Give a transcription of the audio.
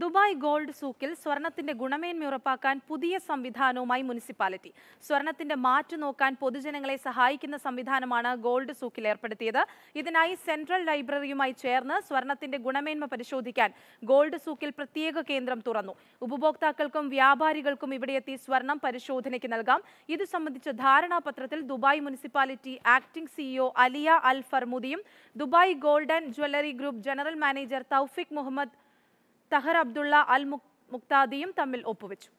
Dubai gold സൂക്കിൽ സ്വർണത്തിന്റെ ഗുണമേന്മ ഉറപ്പാക്കാൻ പുതിയ സംവിധാനവുമായി മുനിസിപ്പാലിറ്റി സ്വർണത്തിന്റെ മാറ്റു നോക്കാൻ പൊതുജനങ്ങളെ സഹായിക്കുന്ന സംവിധാനമാണ് ഗോൾഡ് സൂക്കിൽ ഏർപ്പെടുത്തിയത് ഇതിനായി സെൻട്രൽ ലൈബ്രറിയുമായി ചേർന്ന് സ്വർണത്തിന്റെ ഗുണമേന്മ പരിശോധിക്കാൻ ഗോൾഡ് സൂക്കിൽ പ്രത്യേക കേന്ദ്രം തുറന്നു ഉപഭോക്താക്കൾക്കും വ്യാപാരികൾക്കും ഇവിടെയെത്തി സ്വർണം പരിശോധനയ്ക്ക് നൽകാം ഇതു സംബന്ധിച്ച ധാരണാപത്രത്തിൽ Dubai municipality acting CEO Aliya Al ഫർമുദിയും Dubai gold and jewellery group general manager Tawfiq Mohammed Tahar Abdulla Al മുക്താദിയും തമ്മിൽ ഒപ്പുവെച്ചു